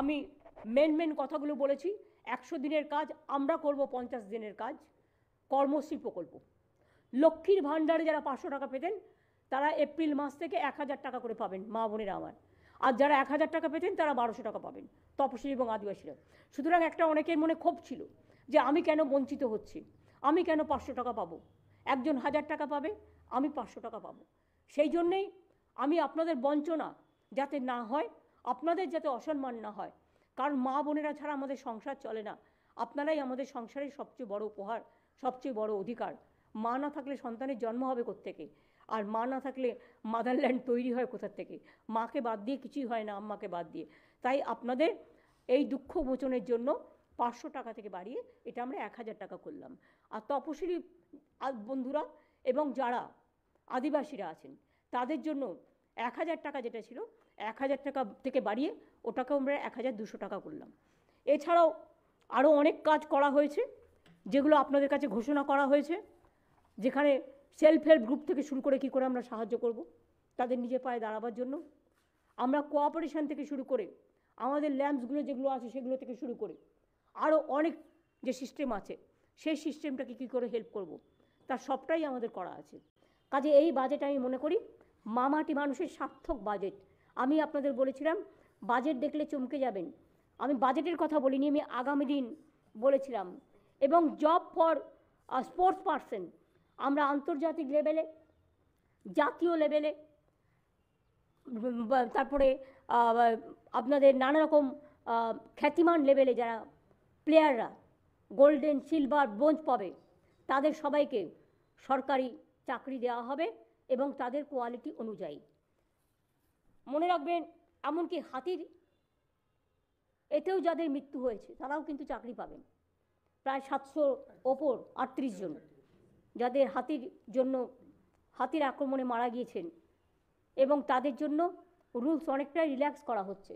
আমি main main কথাগুলো বলেছি একশো দিনের কাজ আমরা করব পঞ্চাশ দিনের কাজ কর্মশ্রী প্রকল্প লক্ষ্মীর ভাণ্ডারে যারা পাঁচশো টাকা পেতেন তারা এপ্রিল মাস থেকে এক হাজার টাকা করে পাবেন মা বোনেরা আমার আর যারা এক হাজার টাকা পেতেন তারা বারোশো টাকা পাবেন তপশিলী এবং আদিবাসীরা সুতরাং একটা অনেকের মনে ক্ষোভ ছিল যে আমি কেন বঞ্চিত হচ্ছি আমি কেন পাঁচশো টাকা পাবো একজন হাজার টাকা পাবে আমি পাঁচশো টাকা পাবো সেই জন্যেই আমি আপনাদের বঞ্চনা যাতে না হয় আপনাদের যাতে অসম্মান না হয় কারণ মা বোনেরা ছাড়া আমাদের সংসার চলে না আপনারাই আমাদের সংসারের সবচেয়ে বড় উপহার সবচেয়ে বড় অধিকার মা না থাকলে সন্তানের জন্ম হবে থেকে আর মা না থাকলে মাদারল্যান্ড তৈরি হয় কোথার থেকে মাকে বাদ দিয়ে কিছুই হয় না আম্মাকে বাদ দিয়ে তাই আপনাদের এই দুঃখ মোচনের জন্য পাঁচশো টাকা থেকে বাড়িয়ে এটা আমরা এক হাজার টাকা করলাম আর তপশিলি বন্ধুরা এবং যারা আদিবাসীরা আছেন তাদের জন্য এক হাজার টাকা যেটা ছিল এক হাজার টাকা থেকে বাড়িয়ে ওটাকে আমরা এক হাজার দুশো টাকা করলাম এছাড়াও আরও অনেক কাজ করা হয়েছে যেগুলো আপনাদের কাছে ঘোষণা করা হয়েছে যেখানে সেলফ হেল্প গ্রুপ থেকে শুরু করে কি করে আমরা সাহায্য করব তাদের নিজের পায়ে দাঁড়াবার জন্য আমরা কোঅপারেশন থেকে শুরু করে আমাদের ল্যাম্পসগুলো যেগুলো আছে সেগুলো থেকে শুরু করে আরও অনেক যে সিস্টেম আছে সেই সিস্টেমটাকে কী করে হেল্প করব তার সবটাই আমাদের করা আছে কাজে এই বাজেট আমি মনে করি মামাটি মানুষের সার্থক বাজেট আমি আপনাদের বলেছিলাম বাজেট দেখলে চমকে যাবেন আমি বাজেটের কথা বলিনি আমি আগামী দিন বলেছিলাম এবং জব ফর স্পোর্টস পারসন আমরা আন্তর্জাতিক লেভেলে জাতীয় লেভেলে তারপরে আপনাদের নানা রকম খ্যাতিমান লেভেলে যারা প্লেয়াররা গোল্ডেন সিলভার ব্রোঞ্জ পাবে তাদের সবাইকে সরকারি চাকরি দেওয়া হবে এবং তাদের কোয়ালিটি অনুযায়ী মনে রাখবেন এমনকি হাতির এতেও যাদের মৃত্যু হয়েছে তারাও কিন্তু চাকরি পাবেন প্রায় সাতশোর ওপর আটত্রিশ জন যাদের হাতির জন্য হাতির আক্রমণে মারা গিয়েছেন এবং তাদের জন্য রুলস অনেকটাই রিল্যাক্স করা হচ্ছে